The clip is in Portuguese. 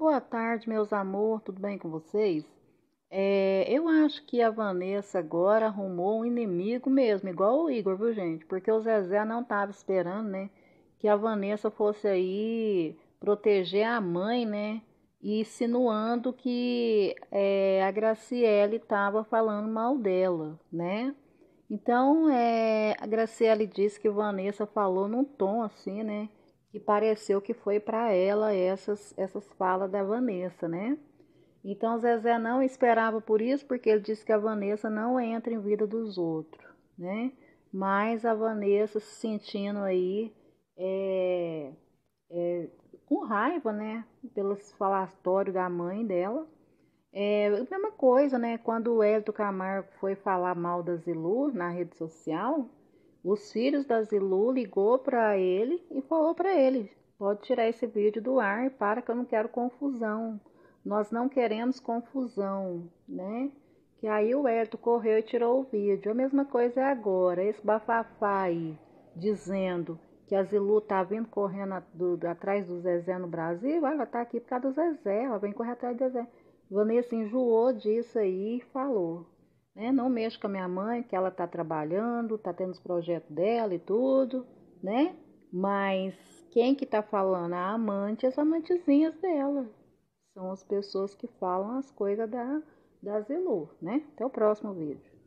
Boa tarde, meus amor, tudo bem com vocês? É, eu acho que a Vanessa agora arrumou um inimigo mesmo, igual o Igor, viu, gente? Porque o Zezé não estava esperando, né? Que a Vanessa fosse aí proteger a mãe, né? E insinuando que é, a Graciele estava falando mal dela, né? Então, é, a Graciele disse que Vanessa falou num tom assim, né? E pareceu que foi para ela essas, essas falas da Vanessa, né? Então Zezé não esperava por isso, porque ele disse que a Vanessa não entra em vida dos outros, né? Mas a Vanessa se sentindo aí é, é, com raiva, né? Pelos falatórios da mãe dela. É a mesma coisa, né? Quando o Hélio Camargo foi falar mal da Zilu na rede social, os filhos da Zilu ligou para ele e falou para ele: pode tirar esse vídeo do ar, para que eu não quero confusão. Nós não queremos confusão, né? Que aí o Herto correu e tirou o vídeo. A mesma coisa é agora, esse bafafá aí, dizendo que a Zilu tá vindo correndo do, atrás do Zezé no Brasil. Ela tá aqui por causa do Zezé, ela vem correr atrás do Zezé. Vanessa enjoou disso aí e falou né? Não mexo com a minha mãe, que ela tá trabalhando, tá tendo os projetos dela e tudo, né? Mas quem que tá falando? A amante, as amantezinhas dela. São as pessoas que falam as coisas da, da Zelô, né? Até o próximo vídeo.